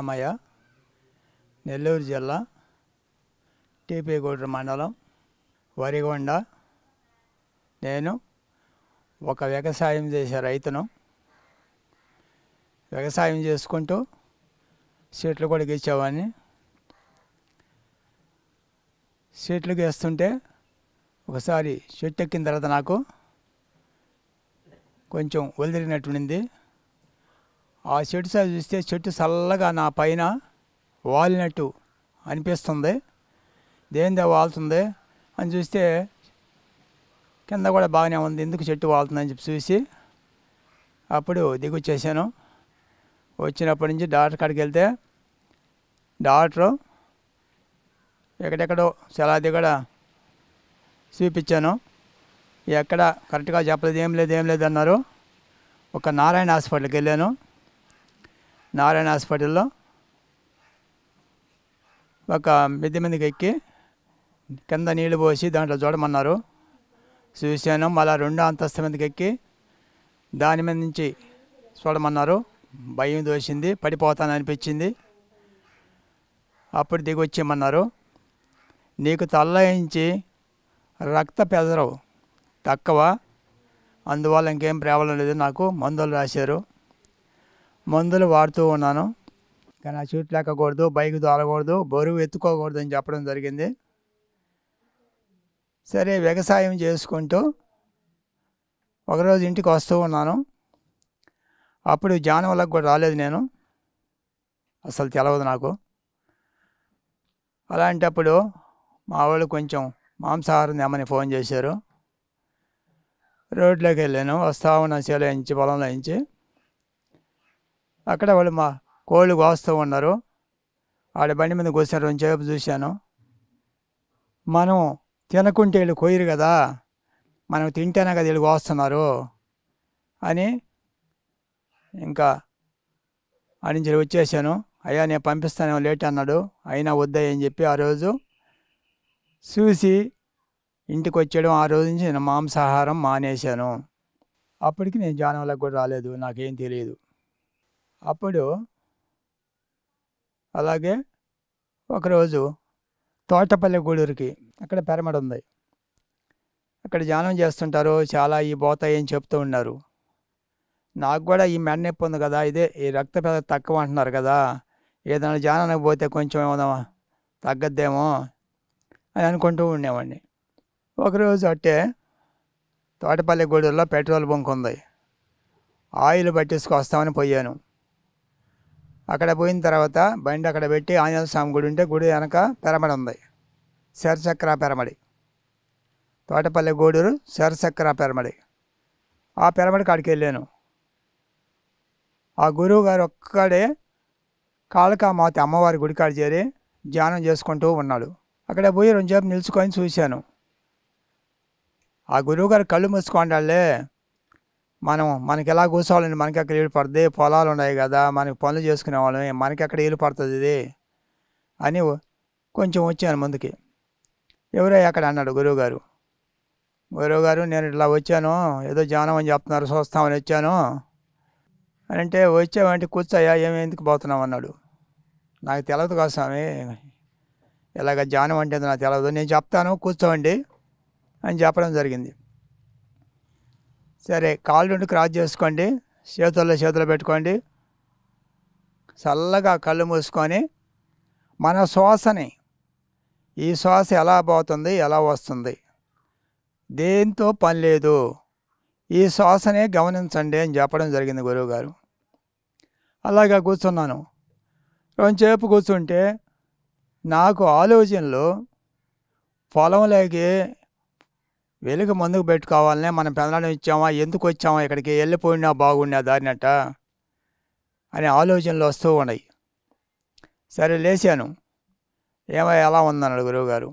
రామయ్య నెల్లూరు జిల్లా టీపీగూడ మండలం వరిగొండ నేను ఒక వ్యవసాయం చేసే రైతును వ్యవసాయం చేసుకుంటూ సీట్లు కూడా గీచేవాడిని సీట్లు గీస్తుంటే ఒకసారి చెట్టు ఎక్కిన తర్వాత నాకు కొంచెం ఉంది ఆ చెట్టు సైజు చూస్తే చెట్టు చల్లగా నా పైన వాలినట్టు అనిపిస్తుంది దేందే వాలుతుంది అని చూస్తే కింద కూడా బాగానే ఉంది ఎందుకు చెట్టు వాలుతుందని చెప్పి చూసి అప్పుడు దిగొచ్చేసాను వచ్చినప్పటి నుంచి డాక్టర్ కాడికి వెళ్తే డాక్టరు ఎక్కడెక్కడో సెలాది కూడా చూపించాను ఎక్కడ కరెక్ట్గా చెప్పలేదు ఏం లేదు ఏం లేదన్నారు ఒక నారాయణ హాస్పిటల్కి వెళ్ళాను నారాయణ హాస్పిటల్లో ఒక మిద్ది మీదకి ఎక్కి కింద నీళ్లు పోసి దాంట్లో చూడమన్నారు చూశాను మళ్ళా రెండో అంతస్తు మీదకి ఎక్కి దాని మీద నుంచి చూడమన్నారు భయం దోసింది పడిపోతాను అనిపించింది అప్పుడు దిగి వచ్చేయమన్నారు నీకు తల్లయించి రక్త పెదరవు తక్కువ అందువల్ల ఇంకేం ప్రేమలు లేదు నాకు మందులు రాశారు మందులు వాడుతూ ఉన్నాను కానీ ఆ చెట్లు ఎక్కకూడదు బైక్ దొరకూడదు బరువు ఎత్తుకోకూడదు అని చెప్పడం జరిగింది సరే వ్యవసాయం చేసుకుంటూ ఒకరోజు ఇంటికి వస్తూ ఉన్నాను అప్పుడు జానవలకు కూడా రాలేదు నేను అసలు తెలవదు నాకు అలాంటప్పుడు మా వాళ్ళు కొంచెం మాంసాహారం తెమ్మని ఫోన్ చేశారు రోడ్లోకి వెళ్ళాను వస్తా ఉన్న చేలో ఎంచి పొలంలో ఎంచి అక్కడ వాళ్ళు మా కోళ్ళు కోస్తూ ఉన్నారు ఆడ బండి మీద కోసారు రెండుసేపు చూశాను మనం తినకుంటే వీళ్ళు కోయరు కదా మనం తింటేనే కదా వీళ్ళు కోస్తున్నారు అని ఇంకా అడించి వచ్చేసాను అయ్యా నేను పంపిస్తాను లేట్ అన్నాడు అయినా వద్దా అని చెప్పి ఆ రోజు చూసి ఇంటికి వచ్చేయడం ఆ రోజు నుంచి నేను మాంసాహారం మానేశాను అప్పటికి నేను జానవలకు కూడా రాలేదు నాకేం తెలియదు అప్పుడు అలాగే ఒకరోజు తోటపల్లి గూడూరికి అక్కడ పెరమడ ఉంది అక్కడ ధ్యానం చేస్తుంటారు చాలా ఈ బోతాయి అని చెప్తూ ఉన్నారు నాకు కూడా ఈ మెడ నొప్పి ఉంది కదా ఇదే ఈ రక్త పెద్ద తక్కువ అంటున్నారు కదా ఏదైనా ధ్యానానికి పోతే కొంచెం ఏమో తగ్గద్దేమో అని అనుకుంటూ ఉండేవాడిని ఒకరోజు అట్టే తోటపల్లి గూడూరులో పెట్రోల్ బంక్ ఉంది ఆయిల్ వస్తామని పోయాను అక్కడ పోయిన తర్వాత బండి అక్కడ పెట్టి ఆంజనేయ స్వామి గుడి ఉంటే గుడి వెనక పెరమడి ఉంది శరచక్ర పెరమడి తోటపల్లి గూడూరు శరచక్ర పెరమడి ఆ పెరమడి కాడికి వెళ్ళాను ఆ గురువు గారు ఒక్కడే మాత అమ్మవారి గుడి కాడి చేరి ధ్యానం చేసుకుంటూ ఉన్నాడు అక్కడ పోయి రెండు రెండుసేపు నిలుచుకొని చూశాను ఆ గురువుగారు కళ్ళు మూసుకోండాలే మనం మనకి ఎలా కూర్చోవాలండి మనకి అక్కడ ఏళ్ళు పడుతుంది పొలాలు ఉన్నాయి కదా మనకి పనులు చేసుకునే వాళ్ళం మనకి అక్కడ ఏలు పడుతుంది ఇది అని కొంచెం వచ్చాను ముందుకి ఎవరో అక్కడ అన్నాడు గురువుగారు గురువుగారు నేను ఇట్లా వచ్చాను ఏదో జ్ఞానం అని చెప్తున్నారు చూస్తామని వచ్చాను అని అంటే వచ్చావంటే కూర్చోయా ఏమి ఎందుకు పోతున్నావు అన్నాడు నాకు తెలియదు కాదు స్వామి ఇలాగ జ్ఞానం అంటే నాకు తెలియదు నేను చెప్తాను కూర్చోండి అని చెప్పడం జరిగింది సరే కాళ్ళు నుండి క్రాస్ చేసుకోండి చేతుల్లో చేతులు పెట్టుకోండి చల్లగా కళ్ళు మూసుకొని మన శ్వాసని ఈ శ్వాస ఎలా పోతుంది ఎలా వస్తుంది దేంతో పని లేదు ఈ శ్వాసనే గమనించండి అని చెప్పడం జరిగింది గురువుగారు అలాగా కూర్చున్నాను కొంచెంసేపు కూర్చుంటే నాకు ఆలోచనలు పొలంలోకి వెలుగు మందుకు పెట్టుకోవాలనే మనం పెందలాడం ఇచ్చామా ఎందుకు వచ్చామా ఇక్కడికి వెళ్ళిపోయినా బాగుండే దారినట్ట అనే ఆలోచనలు వస్తూ ఉన్నాయి సరే లేచాను ఏమో ఎలా ఉందన్నాడు గురువుగారు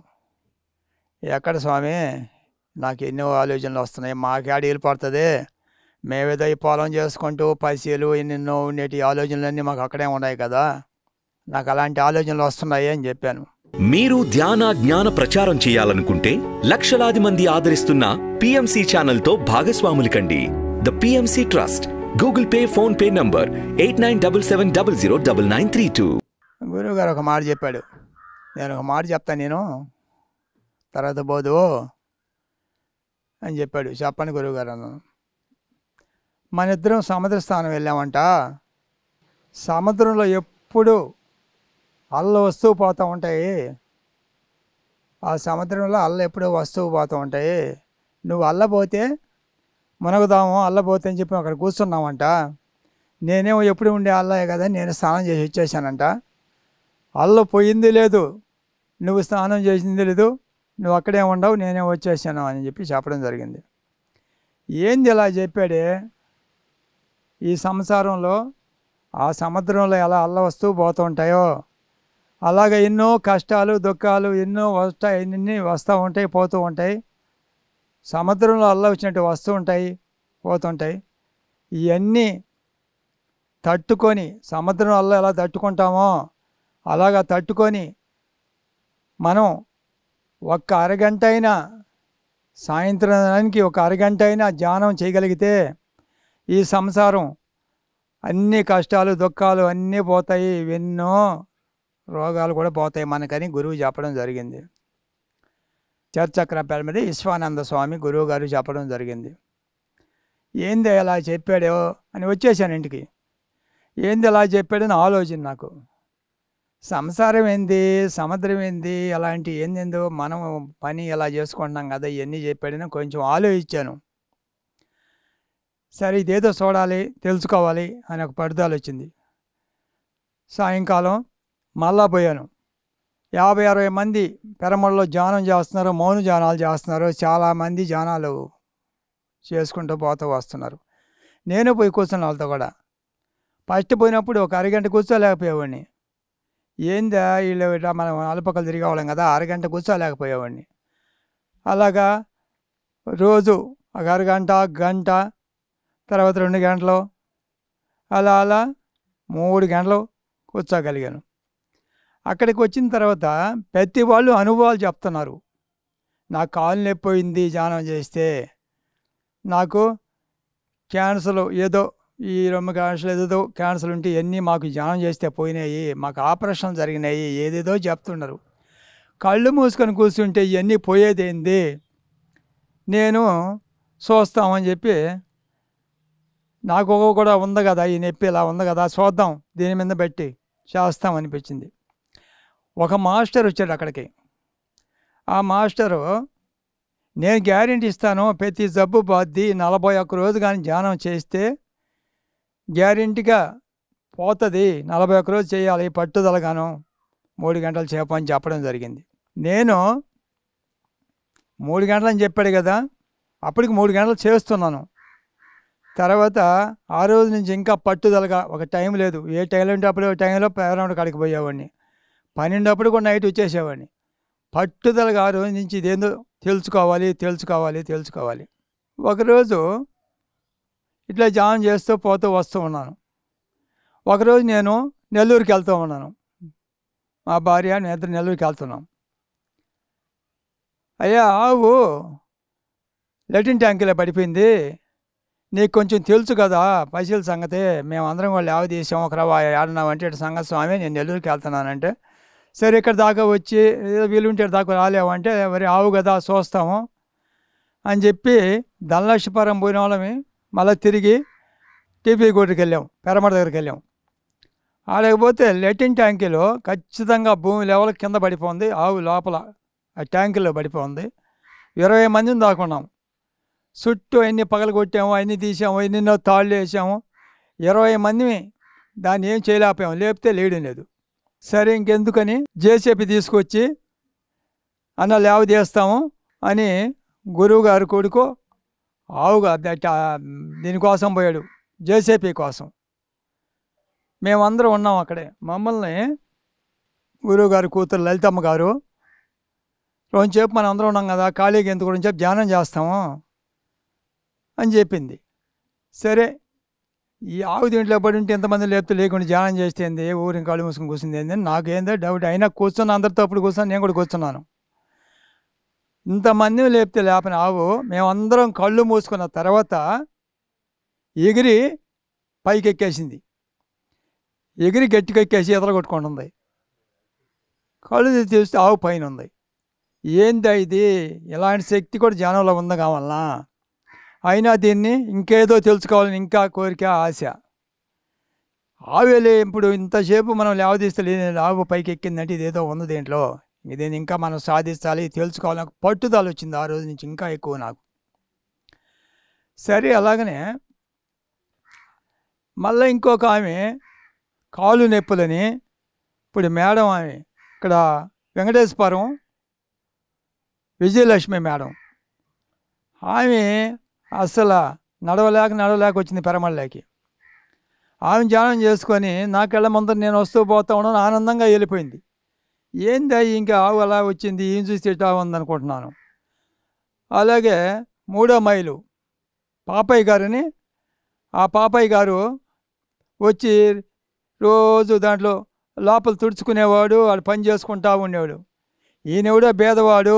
ఎక్కడ స్వామి నాకు ఎన్నో ఆలోచనలు వస్తున్నాయి మాకే మాకేడ పడుతుంది మేమేదో ఈ పొలం చేసుకుంటూ పైసలు ఎన్నెన్నో ఉండేటి ఆలోచనలన్నీ మాకు అక్కడే ఉన్నాయి కదా నాకు అలాంటి ఆలోచనలు వస్తున్నాయి అని చెప్పాను మీరు ధ్యాన జ్ఞాన ప్రచారం చేయాలనుకుంటే లక్షలాది మంది ఆదరిస్తున్న పిఎంసి ఛానల్తో భాగస్వాములు కండి the PMC trust Google Pay PhonePe number eight nine double seven double zero double nine three two గురువు గారు ఒక మాట చెప్పాడు నేను ఒక మాట చెప్తాను నేను తర్వాత బోధు అని చెప్పాడు చెప్పండి గారు అన్నాను మన ఇద్దరం సముద్ర స్థానం వెళ్ళామంట సముద్రంలో ఎప్పుడు అల్లలు వస్తూ పోతూ ఉంటాయి ఆ సముద్రంలో అల్ల ఎప్పుడూ వస్తూ పోతూ ఉంటాయి నువ్వు అల్లబోతే మునగుదాము అల్లబోతే అని చెప్పి అక్కడ కూర్చున్నామంట నేనేమో ఎప్పుడు ఉండే అల్లయ్య కదా నేను స్నానం చేసి వచ్చేసానంట అల్ల పోయింది లేదు నువ్వు స్నానం చేసింది లేదు నువ్వు అక్కడే ఉండవు నేనే వచ్చేసాను అని చెప్పి చెప్పడం జరిగింది ఏంది ఇలా చెప్పాడే ఈ సంసారంలో ఆ సముద్రంలో ఎలా అల్ల వస్తూ ఉంటాయో అలాగ ఎన్నో కష్టాలు దుఃఖాలు ఎన్నో వస్తాయి ఎన్ని వస్తూ ఉంటాయి పోతూ ఉంటాయి సముద్రంలో అల్ల వచ్చినట్టు వస్తూ ఉంటాయి పోతుంటాయి ఇవన్నీ తట్టుకొని సముద్రం అల్ల ఎలా తట్టుకుంటామో అలాగా తట్టుకొని మనం ఒక్క అరగంట అయినా సాయంత్రానికి ఒక అరగంట అయినా ధ్యానం చేయగలిగితే ఈ సంసారం అన్ని కష్టాలు దుఃఖాలు అన్నీ పోతాయి ఎన్నో రోగాలు కూడా పోతాయి మనకని గురువు చెప్పడం జరిగింది చర్చక్రపేట మీద విశ్వానంద స్వామి గురువు గారు చెప్పడం జరిగింది ఏంది ఇలా చెప్పాడో అని వచ్చేసాను ఇంటికి ఏంది ఇలా చెప్పాడని ఆలోచన నాకు సంసారం ఏంది సముద్రం ఏంది అలాంటి ఏందేందో మనం పని ఎలా చేసుకుంటున్నాం కదా ఇవన్నీ చెప్పాడని కొంచెం ఆలోచించాను సరే ఇదేదో చూడాలి తెలుసుకోవాలి అని ఒక పట్టుదల వచ్చింది సాయంకాలం మళ్ళా పోయాను యాభై అరవై మంది పెరమళ్ళలో జానం చేస్తున్నారు మౌన జానాలు చేస్తున్నారు చాలామంది జానాలు చేసుకుంటూ పోతూ వస్తున్నారు నేను పోయి కూర్చున్న వాళ్ళతో కూడా ఫస్ట్ పోయినప్పుడు ఒక అరగంట కూర్చోలేకపోయేవాడిని ఏందా వీళ్ళు మనం అలపకలు తిరిగేవాళ్ళం కదా అరగంట కూర్చోలేకపోయేవాడిని అలాగా రోజు ఒక అరగంట గంట తర్వాత రెండు గంటలు అలా అలా మూడు గంటలు కూర్చోగలిగాను అక్కడికి వచ్చిన తర్వాత ప్రతి వాళ్ళు అనుభవాలు చెప్తున్నారు నా కాలు నొప్పిపోయింది ధ్యానం చేస్తే నాకు క్యాన్సర్ ఏదో ఈ రొమ్మ క్యాన్సర్ ఏదేదో క్యాన్సర్ ఉంటే ఇవన్నీ మాకు ధ్యానం చేస్తే పోయినాయి మాకు ఆపరేషన్ జరిగినాయి ఏదేదో చెప్తున్నారు కళ్ళు మూసుకొని కూర్చుంటే ఇవన్నీ పోయేదేంది నేను చూస్తామని చెప్పి నాకు కూడా ఉంది కదా ఈ నొప్పి ఇలా ఉంది కదా చూద్దాం దీని మీద పెట్టి చేస్తామనిపించింది ఒక మాస్టర్ వచ్చాడు అక్కడికి ఆ మాస్టరు నేను గ్యారెంటీ ఇస్తాను ప్రతి జబ్బు బాద్ది నలభై ఒక్క రోజు కానీ ధ్యానం చేస్తే గ్యారెంటీగా పోతుంది నలభై ఒక్క రోజు చేయాలి పట్టుదలగాను మూడు గంటలు చేపని అని చెప్పడం జరిగింది నేను మూడు గంటలు అని చెప్పాడు కదా అప్పటికి మూడు గంటలు చేస్తున్నాను తర్వాత ఆ రోజు నుంచి ఇంకా పట్టుదలగా ఒక టైం లేదు ఏ టైంలో ఉంటే అప్పుడు టైంలో పేరెంట్ కాడికి పోయేవాడిని పన్నెండప్పుడు కూడా నైట్ వచ్చేసేవాడిని పట్టుదలగా ఆ రోజు నుంచి ఇదేందో తెలుసుకోవాలి తెలుసుకోవాలి తెలుసుకోవాలి ఒకరోజు ఇట్లా జాయిన్ చేస్తూ పోతూ వస్తూ ఉన్నాను ఒకరోజు నేను నెల్లూరుకి వెళ్తూ ఉన్నాను మా భార్య నేను నెల్లూరుకి వెళ్తున్నాం అయ్యా ఆవు లెటిన్ ట్యాంకులో పడిపోయింది నీకు కొంచెం తెలుసు కదా పైసల సంగతే మేమందరం వాళ్ళు లేవ తీసాం ఒకరా ఇటు సంగతి స్వామి నేను నెల్లూరుకి వెళ్తున్నానంటే సరే ఇక్కడ దాకా వచ్చి వీలుంటే దాకా అంటే మరి ఆవు కదా చూస్తాము అని చెప్పి ధనలక్ష్మీపురం పోయిన వాళ్ళమే మళ్ళీ తిరిగి టీపీ కోటికి వెళ్ళాం పెరమడ దగ్గరికి వెళ్ళాం ఆడకపోతే లెటిన్ ట్యాంకీలో ఖచ్చితంగా భూమి లెవెల్ కింద పడిపోంది ఆవు లోపల ఆ ట్యాంకులో పడిపోంది ఇరవై మందిని దాకున్నాం చుట్టూ అన్ని పగలు కొట్టాము అన్ని తీసాము ఎన్నెన్నో తాళ్ళు వేసాము ఇరవై మందిని దాన్ని ఏం చేయలేకపోయాము లేపితే లేడం లేదు సరే ఇంకెందుకని జేసీపీ తీసుకొచ్చి అన్న లేవ చేస్తాము అని గురువుగారు కొడుకు ఆవుగా దీనికోసం పోయాడు జేసీపీ కోసం మేమందరం ఉన్నాం అక్కడే మమ్మల్ని గురువుగారు కూతురు లలితమ్మ గారు రోజుసేపు మనం అందరం ఉన్నాం కదా ఖాళీగా ఎందుకు చెప్పి ధ్యానం చేస్తాము అని చెప్పింది సరే ఈ ఆవు దీంట్లో పడి ఉంటే ఎంతమంది లేపితే లేకుండా ధ్యానం చేస్తేంది ఊరిని కాళ్ళు మూసుకుని కూర్చుంది ఏంది ఏందో డౌట్ అయినా కూర్చున్న అందరితో అప్పుడు కూర్చొని నేను కూడా కూర్చున్నాను ఇంతమంది లేపితే లేపని ఆవు మేమందరం కళ్ళు మూసుకున్న తర్వాత ఎగిరి పైకి ఎక్కేసింది ఎగిరి గట్టికి ఎక్కేసి ఎదలు కొట్టుకుంటుంది కళ్ళు చూస్తే ఆవు పైన ఉంది ఏంది ఇది ఇలాంటి శక్తి కూడా జానంలో ఉంది కావాలా అయినా దీన్ని ఇంకేదో తెలుసుకోవాలని ఇంకా కోరిక ఆశ ఆవేలే ఇప్పుడు ఇంతసేపు మనం లేవదీస్తలేదు లావు పైకి ఎక్కిందంటే ఇదేదో ఉంది దీంట్లో దీన్ని ఇంకా మనం సాధిస్తాలి తెలుసుకోవాలి నాకు పట్టుదల వచ్చింది ఆ రోజు నుంచి ఇంకా ఎక్కువ నాకు సరే అలాగనే మళ్ళీ ఇంకొక ఆమె కాలు నొప్పులని ఇప్పుడు మేడం ఆమె ఇక్కడ వెంకటేశ్వరం విజయలక్ష్మి మేడం ఆమె అస్సలు నడవలేక నడవలేక వచ్చింది పెరమళ్ళకి ఆమె ధ్యానం చేసుకొని నాకెళ్ళ ముందర నేను వస్తూ పోతా ఉన్నాను ఆనందంగా వెళ్ళిపోయింది ఏందా ఇంకా ఆవు అలా వచ్చింది ఏం చూసి ఉందనుకుంటున్నాను అలాగే మూడో మైలు పాపయ్య గారిని ఆ పాపయ్య గారు వచ్చి రోజు దాంట్లో లోపల తుడుచుకునేవాడు వాడు పని చేసుకుంటా ఉండేవాడు ఈయనెవడో బేదవాడు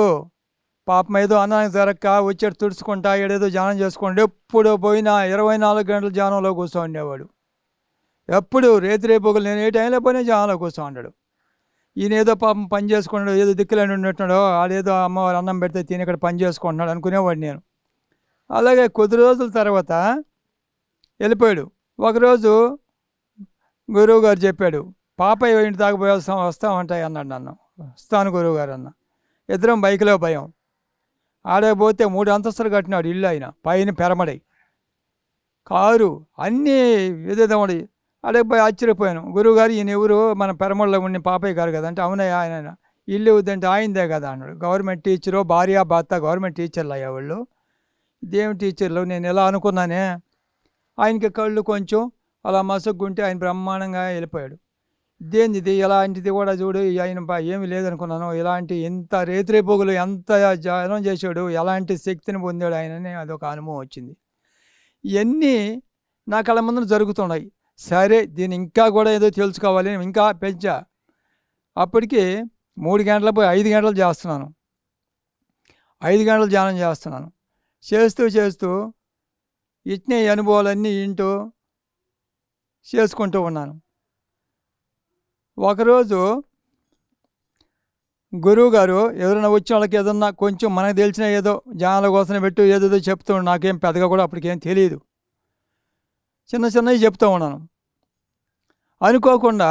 పాపం ఏదో అన్నానికి జరగక వచ్చేటి తుడుచుకుంటా ఏడేదో ధ్యానం చేసుకోండి ఎప్పుడు పోయినా ఇరవై నాలుగు గంటల ధ్యానంలో కూర్చో ఉండేవాడు ఎప్పుడు రేతి రేపుగులు నేను ఏ టైంలో పోయినా ధ్యానంలో కూర్చో ఉండడు ఈయన ఏదో పాపం పని చేసుకున్నాడు ఏదో దిక్కులేని ఉన్నట్టున్నాడు ఆడేదో అమ్మవారు అన్నం పెడితే తిని ఇక్కడ పని చేసుకుంటున్నాడు అనుకునేవాడు నేను అలాగే కొద్ది రోజుల తర్వాత వెళ్ళిపోయాడు ఒకరోజు గురువు గారు చెప్పాడు పాప ఇంటి దాకా పోయాల్సిన వస్తామంటాయి అన్నాడు నన్ను వస్తాను గురువుగారు అన్న ఇద్దరం బైక్లో భయం పోతే మూడు అంతస్తులు కట్టినాడు ఇల్లు ఆయన పైన పెరమడై కారు అన్నీ విధమడి పోయి ఆశ్చర్యపోయాను గురువుగారు ఈయన ఎవరు మన పెరమడలో ఉండి పాపయ్య గారు కదా అంటే అవునయ్య ఆయన ఇల్లు ఇవ్వదంటే ఆయిందే కదా అన్నాడు గవర్నమెంట్ టీచరు భార్య భర్త గవర్నమెంట్ టీచర్లు అయ్యా వాళ్ళు ఇదేమి టీచర్లు నేను ఎలా అనుకున్నానే ఆయనకి కళ్ళు కొంచెం అలా మసగ్గుంటే ఆయన బ్రహ్మాండంగా వెళ్ళిపోయాడు దేనిది ఇలాంటిది కూడా చూడు ఆయన ఏమి లేదనుకున్నాను ఇలాంటి ఇంత రేత్రిపోగులు ఎంత జనం చేశాడు ఎలాంటి శక్తిని పొందాడు ఆయనని ఒక అనుభవం వచ్చింది ఇవన్నీ నా కళ్ళ ముందు జరుగుతున్నాయి సరే దీన్ని ఇంకా కూడా ఏదో తెలుసుకోవాలి ఇంకా పెంచా అప్పటికి మూడు గంటల పోయి ఐదు గంటలు చేస్తున్నాను ఐదు గంటలు ధ్యానం చేస్తున్నాను చేస్తూ చేస్తూ ఇట్నే అనుభవాలన్నీ ఇంటూ చేసుకుంటూ ఉన్నాను ఒకరోజు గురువు గారు ఎవరైనా వచ్చిన వాళ్ళకి ఏదన్నా కొంచెం మనకు తెలిసిన ఏదో జానాల కోసం పెట్టు ఏదేదో చెప్తూ నాకేం పెద్దగా కూడా అప్పటికేం తెలియదు చిన్న చిన్నవి చెప్తూ ఉన్నాను అనుకోకుండా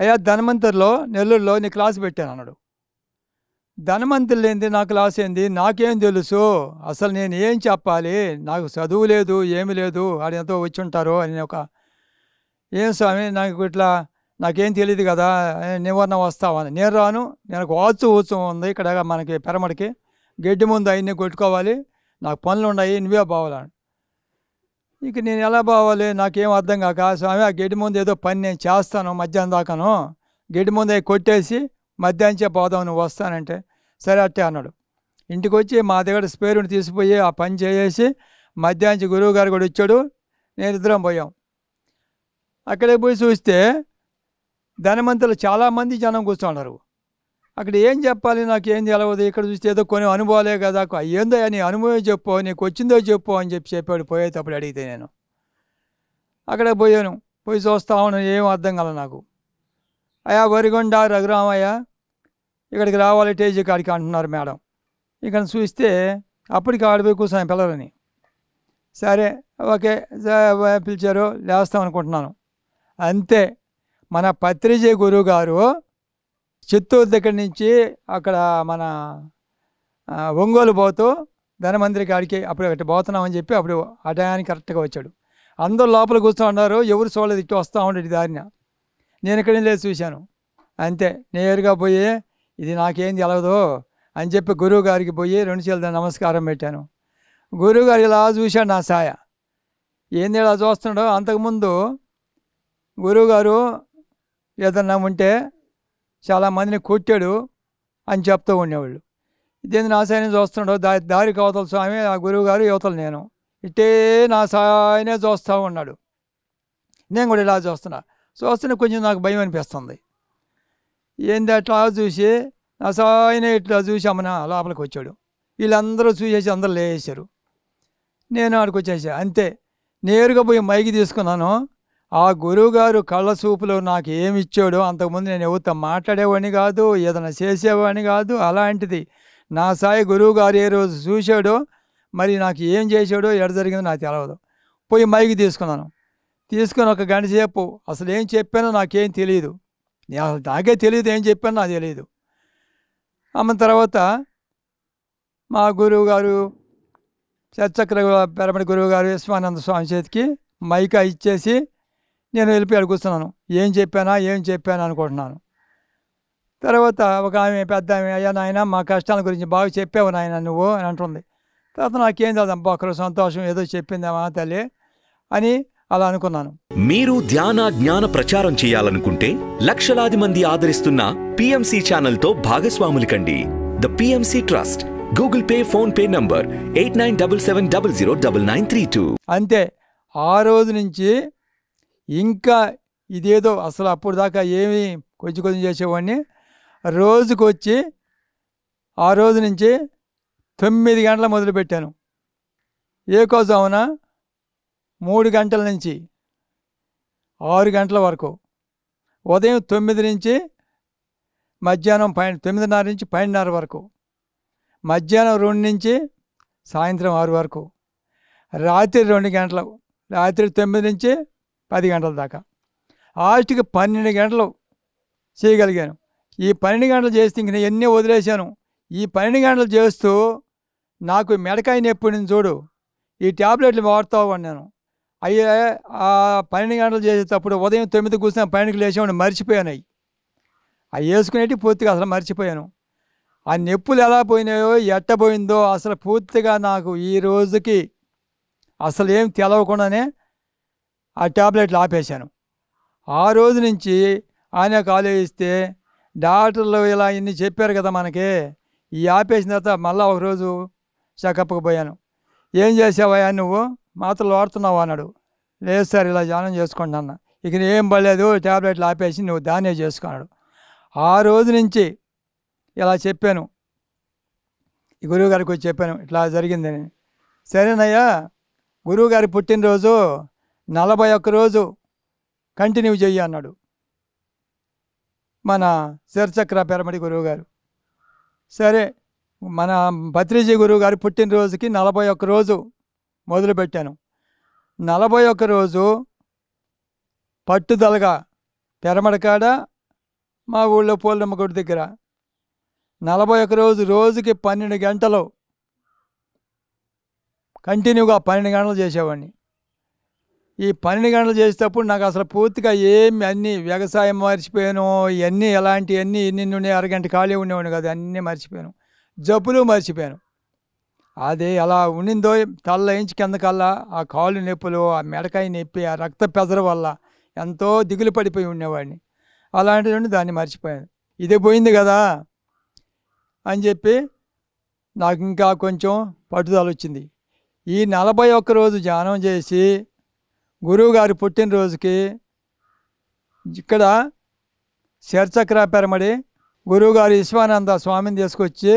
అయ్యా ధనవంతరిలో నెల్లూరులో నీ క్లాస్ పెట్టాను అన్నాడు ధనవంతులు ఏంది నా క్లాస్ ఏంది నాకేం తెలుసు అసలు నేను ఏం చెప్పాలి నాకు చదువు లేదు ఏమి లేదు ఆడెంతో ఎంతో వచ్చి ఉంటారో అని ఒక ఏం స్వామి నాకు ఇట్లా నాకేం తెలియదు కదా నివారణ వస్తావని నేను రాను నాకు వాచు ఉత్సవం ఉంది ఇక్కడ మనకి పెరమడికి గడ్డి ముందు అవన్నీ కొట్టుకోవాలి నాకు పనులు ఉన్నాయి నువ్వే బావాలని ఇక నేను ఎలా బావాలి నాకేం అర్థం కాక స్వామి ఆ గడ్డి ముందు ఏదో పని నేను చేస్తాను మధ్యాహ్నం దాకాను గడ్డి ముందు అవి కొట్టేసి మధ్యాహ్నంచే పోదాం నువ్వు వస్తానంటే సరే అట్టే అన్నాడు ఇంటికి వచ్చి మా దగ్గర స్పేరుని తీసిపోయి ఆ పని చేసి మధ్యాహ్నం గురువు గారు కూడా ఇచ్చాడు నేను ఇద్దరం పోయాం అక్కడే పోయి చూస్తే ధనవంతులు చాలామంది జనం కూర్చున్నారు అక్కడ ఏం చెప్పాలి నాకు ఏం తెలవదు ఇక్కడ చూస్తే ఏదో కొన్ని అనుభవాలే కదా ఏందో అని అనుభవం చెప్పు నీకు వచ్చిందో చెప్పు అని చెప్పి చెప్పాడు పోయేటప్పుడు అడిగితే నేను అక్కడే పోయాను పోయి చూస్తా ఉన్నాను ఏం అర్థం కల నాకు అయా వరిగొండ రఘురామయ్య ఇక్కడికి రావాలి టేజ్ కాడికి అంటున్నారు మేడం ఇక్కడ చూస్తే అప్పటికి ఆడిపోయి కూర్చొని పిల్లలని సరే ఓకే పిలిచారు లేస్తాం అనుకుంటున్నాను అంతే మన పత్రిజీ గురువు గారు చిత్తూరు దగ్గర నుంచి అక్కడ మన ఒంగోలు పోతూ ధనమంత్రి కాడికి అప్పుడు అటు పోతున్నామని చెప్పి అప్పుడు ఆ టయానికి కరెక్ట్గా వచ్చాడు అందరు లోపల కూర్చో ఉన్నారు ఎవరు చూడలేదు ఇటు వస్తూ ఉండేది దారిన నేను ఇక్కడ లేదు చూశాను అంతే నేరుగా పోయి ఇది నాకేం తెలగదు అని చెప్పి గురువు గారికి పోయి రెండు చేతుల నమస్కారం పెట్టాను గురువుగారు ఇలా చూశాడు నా సాయ ఏంది ఇలా చూస్తున్నాడో అంతకుముందు గురువుగారు ఏదన్నా ఉంటే చాలామందిని కొట్టాడు అని చెప్తూ ఉండేవాళ్ళు ఇదేంది నా సాయనే చూస్తున్నాడు దా దారి కవతల స్వామి ఆ గురువుగారు యువతలు నేను ఇట్టే నా సాయనే చూస్తూ ఉన్నాడు నేను కూడా ఇలా చూస్తున్నా చూస్తున్నా కొంచెం నాకు భయం అనిపిస్తుంది ఏంది అట్లా చూసి నా సాయనే ఇట్లా చూసి అమ్మన లోపలికి వచ్చాడు వీళ్ళందరూ చూసేసి అందరూ లేచేశారు నేను ఆడికి వచ్చేసా అంతే నేరుగా పోయి మైకి తీసుకున్నాను ఆ గురువుగారు కళ్ళ చూపులో నాకు ఏమిచ్చాడో అంతకుముందు నేను ఎవరితో మాట్లాడేవాడిని కాదు ఏదైనా చేసేవాడిని కాదు అలాంటిది నా సాయి గురువుగారు ఏ రోజు చూశాడో మరి నాకు ఏం చేశాడో ఎడ జరిగిందో నాకు తెలియదు పోయి మైకి తీసుకున్నాను తీసుకుని ఒక గంట సేపు అసలు ఏం చెప్పానో నాకేం తెలియదు నేను అసలు నాకే తెలియదు ఏం చెప్పానో నాకు తెలియదు అమ్మ తర్వాత మా గురువుగారు చర్చక్ర పెరమడి గురువు గారు విశ్వానంద స్వామి చేతికి మైకా ఇచ్చేసి నేను వెళ్ళిపోయి అడుగుతున్నాను ఏం చెప్పానా ఏం చెప్పానా అనుకుంటున్నాను తర్వాత ఒక ఆమె పెద్ద ఆమె అయ్యా నాయన మా కష్టాల గురించి బాగా చెప్పావు నాయన నువ్వు అని అంటుంది తర్వాత నాకేం చదమ్మా ఒకరు సంతోషం ఏదో చెప్పిందమ్మా తల్లి అని అలా అనుకున్నాను మీరు ధ్యాన జ్ఞాన ప్రచారం చేయాలనుకుంటే లక్షలాది మంది ఆదరిస్తున్న పిఎంసి ఛానల్తో భాగస్వాములు కండి the PMC trust Google Pay PhonePe number eight nine double seven double zero double nine three two అంతే ఆ రోజు నుంచి ఇంకా ఇదేదో అసలు అప్పుడు దాకా ఏమి కొంచెం కొంచెం చేసేవాడిని రోజుకు వచ్చి ఆ రోజు నుంచి తొమ్మిది గంటల మొదలుపెట్టాను ఏ అవునా మూడు గంటల నుంచి ఆరు గంటల వరకు ఉదయం తొమ్మిది నుంచి మధ్యాహ్నం పైన తొమ్మిదిన్నర నుంచి పన్నెండున్నర వరకు మధ్యాహ్నం రెండు నుంచి సాయంత్రం ఆరు వరకు రాత్రి రెండు గంటలు రాత్రి తొమ్మిది నుంచి పది గంటల దాకా లాస్ట్కి పన్నెండు గంటలు చేయగలిగాను ఈ పన్నెండు గంటలు చేస్తే ఇంక నేను ఎన్ని వదిలేశాను ఈ పన్నెండు గంటలు చేస్తూ నాకు మెడకాయ నొప్పి నేను చూడు ఈ ట్యాబ్లెట్లు వాడుతూ ఉన్నాను అయ్యే ఆ పన్నెండు గంటలు చేసేటప్పుడు ఉదయం తొమ్మిది కూర్చున్న పన్నెండుకి లేచేవాడిని మర్చిపోయాను అవి వేసుకునేటి పూర్తిగా అసలు మర్చిపోయాను ఆ నొప్పులు ఎలా పోయినాయో ఎట్టబోయిందో అసలు పూర్తిగా నాకు ఈ రోజుకి అసలు ఏం తెలవకుండానే ఆ ట్యాబ్లెట్లు ఆపేశాను ఆ రోజు నుంచి ఆయన ఇస్తే డాక్టర్లు ఇలా ఇన్ని చెప్పారు కదా మనకి ఈ ఆపేసిన తర్వాత మళ్ళీ ఒకరోజు చెకప్కి పోయాను ఏం చేసావయ్యా నువ్వు మాత్రలు వాడుతున్నావు అన్నాడు లేదు సార్ ఇలా ధ్యానం అన్న ఇక ఏం పడలేదు ట్యాబ్లెట్లు ఆపేసి నువ్వు దానే చేసుకున్నాడు ఆ రోజు నుంచి ఇలా చెప్పాను గురువుగారికి వచ్చి చెప్పాను ఇట్లా జరిగిందని సరేనయ్యా గురువుగారి పుట్టినరోజు నలభై ఒక్క రోజు కంటిన్యూ చెయ్యి అన్నాడు మన శరచక్ర పెరమడి గురువు గారు సరే మన భత్రిజీ గురువు గారు పుట్టినరోజుకి నలభై ఒక్క రోజు మొదలుపెట్టాను నలభై ఒక్క రోజు పట్టుదలగా పెరమడకాడ మా ఊళ్ళో పోలమ్మ గుడి దగ్గర నలభై ఒక్క రోజు రోజుకి పన్నెండు గంటలు కంటిన్యూగా పన్నెండు గంటలు చేసేవాడిని ఈ పన్నెండు గంటలు చేసేటప్పుడు నాకు అసలు పూర్తిగా ఏమి అన్నీ వ్యవసాయం మర్చిపోయాను ఇవన్నీ ఎలాంటివన్నీ నిన్ను అరగంట ఖాళీ ఉండేవాడు కదా అన్నీ మర్చిపోయాను జబ్బులు మర్చిపోయాను అది ఎలా ఉండిందో తల్ల ఇంచి కిందకల్లా ఆ కాళ్ళు నొప్పులు ఆ మెడకాయ నొప్పి ఆ రక్త పెదర వల్ల ఎంతో దిగులు పడిపోయి ఉండేవాడిని ఉండి దాన్ని మర్చిపోయాను ఇదే పోయింది కదా అని చెప్పి నాకు ఇంకా కొంచెం పట్టుదల వచ్చింది ఈ నలభై ఒక్క రోజు ధ్యానం చేసి గురువుగారు పుట్టినరోజుకి ఇక్కడ శీర్చక్ర పెరమడి గురువుగారు విశ్వానంద స్వామిని తీసుకొచ్చి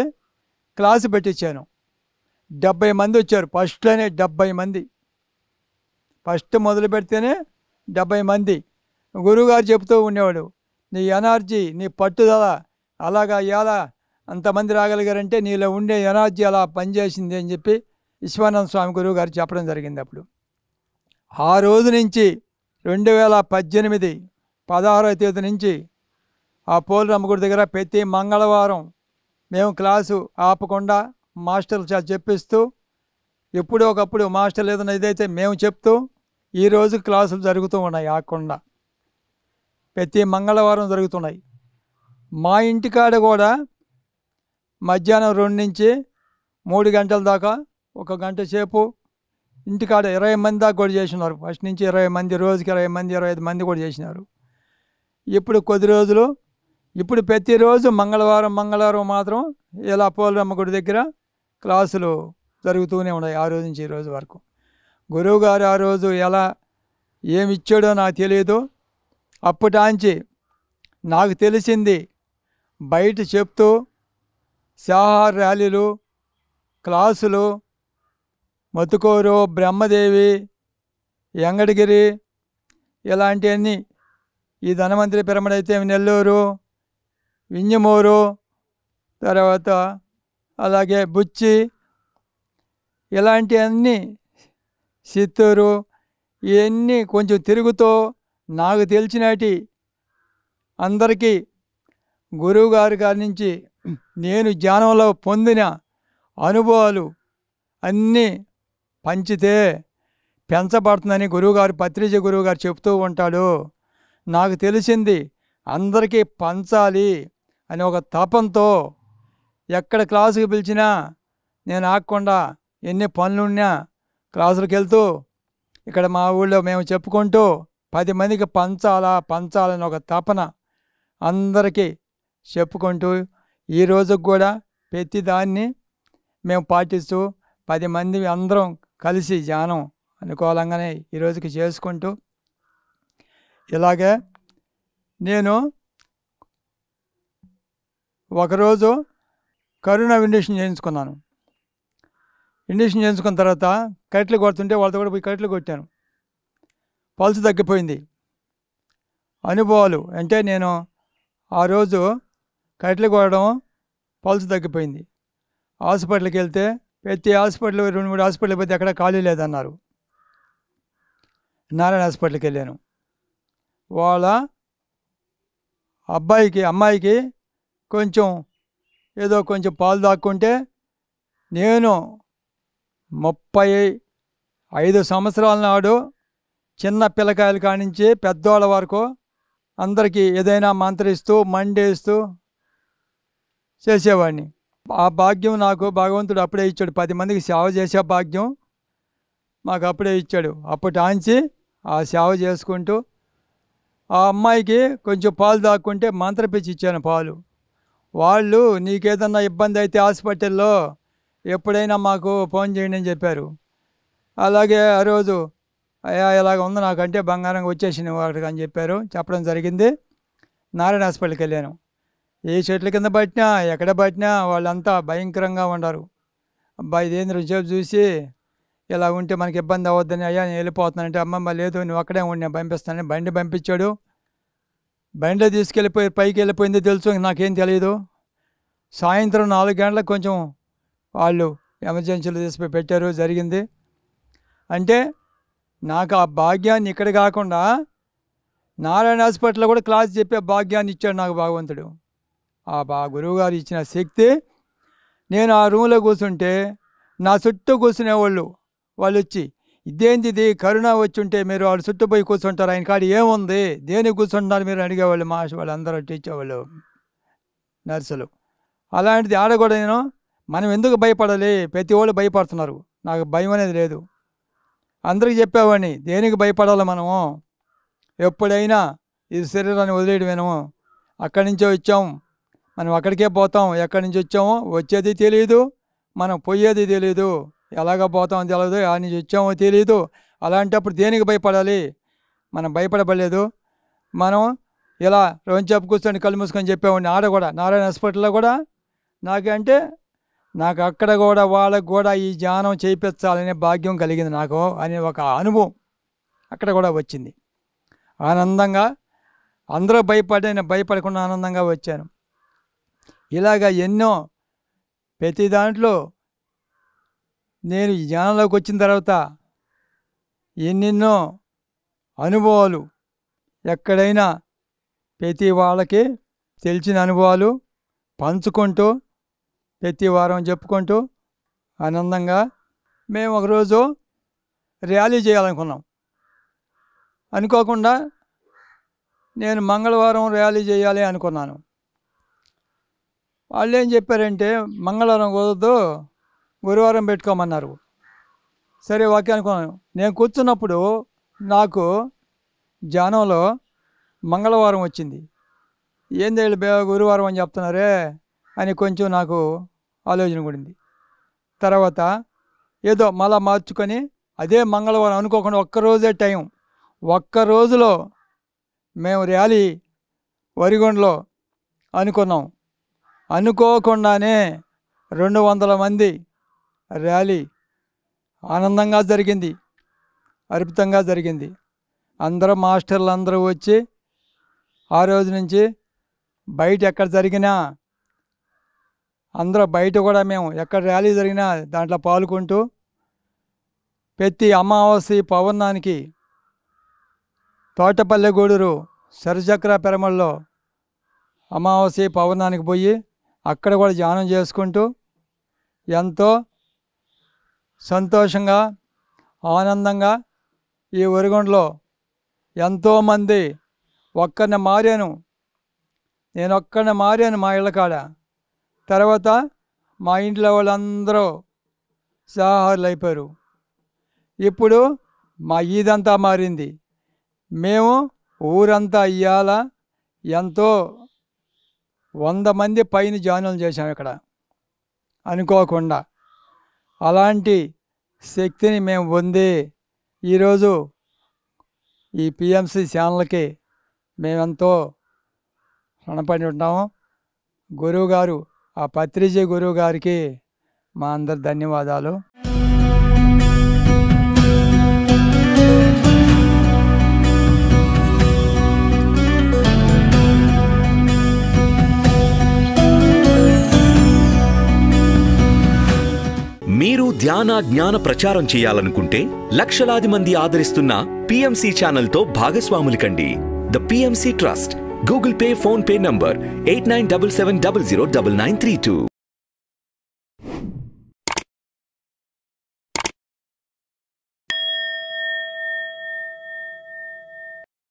క్లాసు పెట్టించాను డెబ్భై మంది వచ్చారు ఫస్ట్లోనే డెబ్భై మంది ఫస్ట్ మొదలు పెడితేనే డెబ్భై మంది గురువుగారు చెబుతూ ఉండేవాడు నీ ఎనర్జీ నీ పట్టుదల అలాగా ఎలా అంతమంది రాగలిగారంటే నీలో ఉండే ఎనర్జీ అలా పనిచేసింది అని చెప్పి విశ్వానంద స్వామి గురువు గారు చెప్పడం జరిగింది అప్పుడు ఆ రోజు నుంచి రెండు వేల పద్దెనిమిది పదహారవ తేదీ నుంచి ఆ పోలరమ్మ గుడి దగ్గర ప్రతి మంగళవారం మేము క్లాసు ఆపకుండా మాస్టర్లు చెప్పిస్తూ ఎప్పుడో ఒకప్పుడు మాస్టర్లు ఏదైనా ఏదైతే మేము చెప్తూ ఈరోజు క్లాసులు జరుగుతూ ఉన్నాయి ఆకుండా ప్రతి మంగళవారం జరుగుతున్నాయి మా ఇంటికాడ కూడా మధ్యాహ్నం రెండు నుంచి మూడు గంటల దాకా ఒక గంట సేపు ఇంటికాడ ఇరవై మంది దాకా కూడా చేసినారు ఫస్ట్ నుంచి ఇరవై మంది రోజుకి ఇరవై మంది ఇరవై ఐదు మంది కూడా చేసినారు ఇప్పుడు కొద్ది రోజులు ఇప్పుడు ప్రతిరోజు మంగళవారం మంగళవారం మాత్రం ఇలా పోలరమ్మ గుడి దగ్గర క్లాసులు జరుగుతూనే ఉన్నాయి ఆ రోజు నుంచి ఈ రోజు వరకు గురువుగారు ఆ రోజు ఎలా ఇచ్చాడో నాకు తెలియదు అప్పటాంచి నాకు తెలిసింది బయట చెప్తూ సాహార్ ర్యాలీలు క్లాసులు మతుకూరు బ్రహ్మదేవి ఎంగడిగిరి ఇలాంటివన్నీ ఈ ధనవంతరి పిరమిడ్ అయితే నెల్లూరు వింజమూరు తర్వాత అలాగే బుచ్చి ఇలాంటివన్నీ చిత్తూరు ఇవన్నీ కొంచెం తిరుగుతూ నాకు తెలిసినటి అందరికీ గురువుగారి గారి నుంచి నేను ధ్యానంలో పొందిన అనుభవాలు అన్నీ పంచితే పెంచబడుతుందని గురువుగారు పత్రిజ గురువుగారు చెప్తూ ఉంటాడు నాకు తెలిసింది అందరికీ పంచాలి అని ఒక తపంతో ఎక్కడ క్లాసుకి పిలిచినా నేను ఆగకుండా ఎన్ని పనులున్నా క్లాసులకు వెళ్తూ ఇక్కడ మా ఊళ్ళో మేము చెప్పుకుంటూ పది మందికి పంచాలా పంచాలని ఒక తపన అందరికీ చెప్పుకుంటూ ఈ రోజుకు కూడా ప్రతిదాన్ని మేము పాటిస్తూ పది మంది అందరం కలిసి ధ్యానం అనుకూలంగానే ఈరోజుకి చేసుకుంటూ ఇలాగే నేను ఒకరోజు కరోనా ఇండక్షన్ చేయించుకున్నాను ఇండక్షన్ చేయించుకున్న తర్వాత కట్లు కొడుతుంటే వాళ్ళతో కూడా పోయి కట్లు కొట్టాను పల్స్ తగ్గిపోయింది అనుభవాలు అంటే నేను ఆ రోజు కట్లు కొట్టడం పల్స్ తగ్గిపోయింది హాస్పిటల్కి వెళ్తే ప్రతి హాస్పిటల్ రెండు మూడు హాస్పిటల్ పోతే అక్కడ ఖాళీ లేదన్నారు నారాయణ హాస్పిటల్కి వెళ్ళాను వాళ్ళ అబ్బాయికి అమ్మాయికి కొంచెం ఏదో కొంచెం పాలు దాక్కుంటే నేను ముప్పై ఐదు సంవత్సరాల నాడు చిన్న పిల్లకాయలు కానించి పెద్దవాళ్ళ వరకు అందరికీ ఏదైనా మంత్రిస్తూ మండేస్తూ చేసేవాడిని ఆ భాగ్యం నాకు భగవంతుడు అప్పుడే ఇచ్చాడు పది మందికి సేవ చేసే భాగ్యం మాకు అప్పుడే ఇచ్చాడు అప్పటి ఆంచి ఆ సేవ చేసుకుంటూ ఆ అమ్మాయికి కొంచెం పాలు దాక్కుంటే మంత్రపిచ్చి ఇచ్చాను పాలు వాళ్ళు నీకేదన్నా ఇబ్బంది అయితే హాస్పిటల్లో ఎప్పుడైనా మాకు ఫోన్ చేయండి అని చెప్పారు అలాగే ఆ రోజు అయ్యా ఇలాగ ఉంది నాకంటే బంగారంగా వచ్చేసింది అక్కడికి అని చెప్పారు చెప్పడం జరిగింది నారాయణ హాస్పిటల్కి వెళ్ళాను ఏ చెట్ల కింద పట్టినా ఎక్కడ పట్టినా వాళ్ళంతా భయంకరంగా ఉండరు అబ్బా ఇదేంది రుజువు చూసి ఇలా ఉంటే మనకి ఇబ్బంది అవ్వద్దని అయ్యా నేను వెళ్ళిపోతున్నానంటే అమ్మమ్మ లేదు నువ్వు అక్కడే ఉండి నేను పంపిస్తానని బండి పంపించాడు బండి తీసుకెళ్ళిపోయి పైకి వెళ్ళిపోయింది తెలుసు నాకేం తెలియదు సాయంత్రం నాలుగు గంటలకు కొంచెం వాళ్ళు ఎమర్జెన్సీలు తీసిపోయి పెట్టారు జరిగింది అంటే నాకు ఆ భాగ్యాన్ని ఇక్కడ కాకుండా నారాయణ హాస్పిటల్లో కూడా క్లాస్ చెప్పే భాగ్యాన్ని ఇచ్చాడు నాకు భగవంతుడు ఆ బా గురువుగారు ఇచ్చిన శక్తి నేను ఆ రూమ్లో కూర్చుంటే నా చుట్టూ కూర్చునేవాళ్ళు వాళ్ళు వచ్చి ఇదేంటిది కరుణ ఉంటే మీరు వాళ్ళు చుట్టూ పోయి కూర్చుంటారు ఆయన కాడ ఏముంది దేనికి కూర్చుంటున్నారు మీరు అడిగేవాళ్ళు మా వాళ్ళందరూ టీచేవాళ్ళు నర్సులు అలాంటిది ఆడ కూడా నేను మనం ఎందుకు భయపడాలి ప్రతి వాళ్ళు భయపడుతున్నారు నాకు భయం అనేది లేదు అందరికి చెప్పేవాడిని దేనికి భయపడాలి మనము ఎప్పుడైనా ఈ శరీరాన్ని మేము అక్కడి నుంచే వచ్చాం మనం అక్కడికే పోతాం ఎక్కడి నుంచి వచ్చామో వచ్చేది తెలియదు మనం పోయేది తెలియదు ఎలాగ పోతామో తెలియదు ఆ నుంచి వచ్చామో తెలియదు అలాంటప్పుడు దేనికి భయపడాలి మనం భయపడబడలేదు మనం ఇలా రోజు చెప్పు కూర్చొని కళ్ళు మూసుకొని చెప్పేవాడిని ఆడ కూడా నారాయణ హాస్పిటల్లో కూడా నాకంటే నాకు అక్కడ కూడా వాళ్ళకు కూడా ఈ ధ్యానం చేయించాలనే భాగ్యం కలిగింది నాకు అనే ఒక అనుభవం అక్కడ కూడా వచ్చింది ఆనందంగా అందరూ భయపడే భయపడకుండా ఆనందంగా వచ్చాను ఇలాగ ఎన్నో ప్రతి దాంట్లో నేను ఈ జ్ఞానంలోకి వచ్చిన తర్వాత ఎన్నెన్నో అనుభవాలు ఎక్కడైనా ప్రతి వాళ్ళకి తెలిసిన అనుభవాలు పంచుకుంటూ ప్రతి వారం చెప్పుకుంటూ ఆనందంగా మేము ఒకరోజు ర్యాలీ చేయాలనుకున్నాం అనుకోకుండా నేను మంగళవారం ర్యాలీ చేయాలి అనుకున్నాను వాళ్ళు ఏం చెప్పారంటే మంగళవారం కుదరదు గురువారం పెట్టుకోమన్నారు సరే ఓకే అనుకున్నాను నేను కూర్చున్నప్పుడు నాకు జానంలో మంగళవారం వచ్చింది ఏంది గురువారం అని చెప్తున్నారే అని కొంచెం నాకు ఆలోచన కూడింది తర్వాత ఏదో మళ్ళా మార్చుకొని అదే మంగళవారం అనుకోకుండా ఒక్కరోజే టైం ఒక్క రోజులో మేము ర్యాలీ వరిగొండలో అనుకున్నాం అనుకోకుండానే రెండు వందల మంది ర్యాలీ ఆనందంగా జరిగింది అర్పితంగా జరిగింది అందరూ మాస్టర్లు అందరూ వచ్చి ఆ రోజు నుంచి బయట ఎక్కడ జరిగినా అందరూ బయట కూడా మేము ఎక్కడ ర్యాలీ జరిగినా దాంట్లో పాల్గొంటూ ప్రతి అమావాస్య పౌర్ణానికి తోటపల్లెగూడూరు సరిచక్ర పెరమల్లో అమావాస్య పౌర్ణానికి పోయి అక్కడ కూడా ధ్యానం చేసుకుంటూ ఎంతో సంతోషంగా ఆనందంగా ఈ ఒరిగొండలో ఎంతోమంది ఒక్కరిని మారాను నేను ఒక్కడిని మారాను మా ఇళ్ళ కాడ తర్వాత మా ఇంట్లో వాళ్ళందరూ సహారులు అయిపోయారు ఇప్పుడు మా ఈదంతా మారింది మేము ఊరంతా ఇయ్యాల ఎంతో వంద మంది పైన జాయిన్లు చేశాం ఇక్కడ అనుకోకుండా అలాంటి శక్తిని మేము పొంది ఈరోజు ఈ పిఎంసి ఛానల్కి మేమెంతో రుణపడి ఉంటాము గురువుగారు ఆ పత్రిజీ గురువు గారికి మా అందరి ధన్యవాదాలు మీరు ధ్యాన జ్ఞాన ప్రచారం చేయాలనుకుంటే లక్షలాది మంది ఆదరిస్తున్న పిఎంసి ఛానల్తో భాగస్వాములు కండి the PMC trust Google Pay PhonePe number eight nine double seven double zero double nine three two